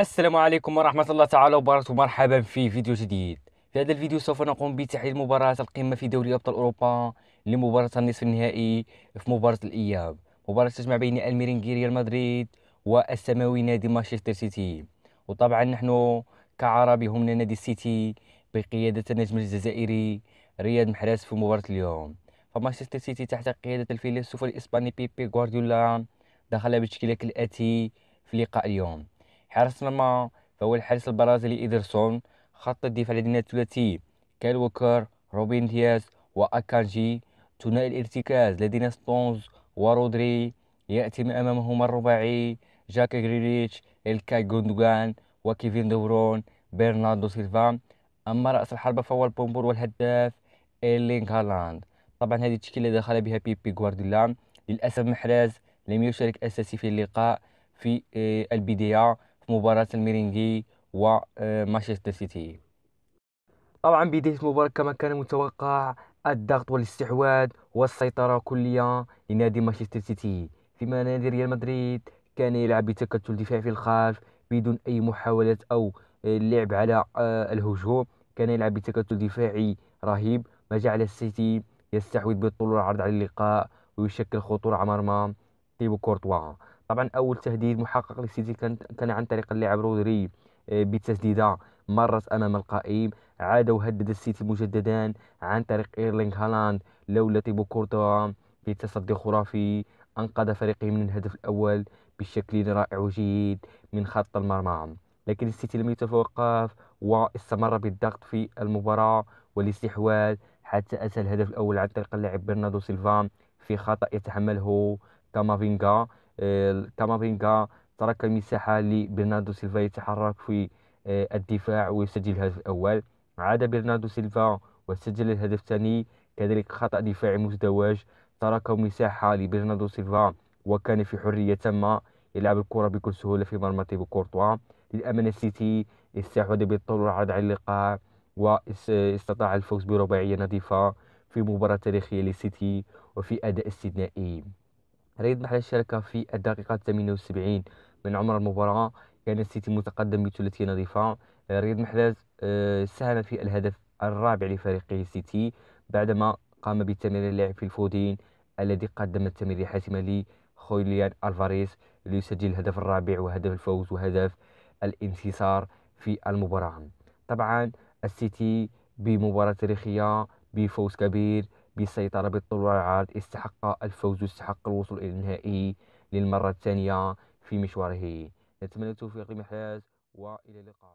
السلام عليكم ورحمة الله تعالى وبركاته مرحبا في فيديو جديد في هذا الفيديو سوف نقوم بتحليل مباراة القمة في دوري أبطال أوروبا لمباراة النصف النهائي في مباراة الإياب مباراة تجمع بين الميرينجي ريال مدريد والسماوي نادي مانشستر سيتي وطبعا نحن كعرب يهمنا نادي السيتي بقيادة النجم الجزائري رياض محراس في مباراة اليوم فمانشستر سيتي تحت قيادة الفيلسوف الإسباني بيبي غوارديولا دخل بالتشكيلة كالآتي في لقاء اليوم حارس المرمى فهو الحارس البرازيلي إيدرسون خط الدفاع لدينا الثلاثي كايل ووكر روبين دياز وأكانجي ثنائي الارتكاز لدينا ستونز ورودري يأتي من أمامهما الرباعي جاك غريليتش إلكاي غوندوغان وكيفين دورون برناردو سيلفا أما رأس الحربة فهو البومبور والهداف إيرلينغ هالاند طبعا هذه التشكيلة دخل بها بيبي غوارديولا للأسف محراز لم يشارك أساسي في اللقاء في آه، البداية مباراة الميرينجي ومانشستر آه، سيتي طبعا بداية المباراة كما كان متوقع الضغط والاستحواذ والسيطرة كلية لنادي مانشستر سيتي فيما نادي ريال مدريد كان يلعب بتكتل دفاعي في الخلف بدون أي محاولة أو اللعب آه، على آه، الهجوم كان يلعب بتكتل دفاعي رهيب ما جعل السيتي يستحوذ بالطول والعرض على اللقاء ويشكل خطورة على مرمى تيبو كورتوا طبعا اول تهديد محقق للسيتي كان كان عن طريق اللاعب رودري آه، بتسديده مرت امام القائم عاد وهدد السيتي مجددا عن طريق ايرلينغ هالاند لولا تيبو كورتوا بتصدي خرافي انقذ فريقه من الهدف الاول بشكل رائع وجيد من خط المرمى لكن السيتي لم يتوقف واستمر بالضغط في المباراة والاستحواذ حتى أتى الهدف الأول عن طريق اللاعب برناردو سيلفا في خطأ يتحمله كامافينغا آه، كامافينغا ترك المساحه لبرناردو سيلفا يتحرك في آه، الدفاع ويسجل الهدف الأول عاد برناردو سيلفا وسجل الهدف الثاني كذلك خطأ دفاعي مزدوج ترك مساحة لبرناردو سيلفا وكان في حرية تامة يلعب الكرة بكل سهولة في مرمى تيبو كورتوا للأمانة السيتي استحوذ بالطول والعرض على اللقاء واستطاع الفوز برباعية نظيفة في مباراة تاريخية للسيتي وفي أداء استثنائي ريد محل الشركة في الدقيقة 78 من عمر المباراة كان السيتي متقدم بثلاثية نظيفة آه، ريد محلز آه، ساهم في الهدف الرابع لفريقه السيتي بعدما قام بتمرير اللاعب في الفودين الذي قدم التمرير الحاسمة لخويليان الفاريس ليسجل الهدف الرابع وهدف الفوز وهدف الانتصار في المباراة طبعا السيتي بمباراة تاريخية بفوز كبير بالسيطرة بالطلوع العرض استحق الفوز واستحق الوصول إلى النهائي للمرة الثانية في مشواره نتمنى التوفيق لمحراز وإلى اللقاء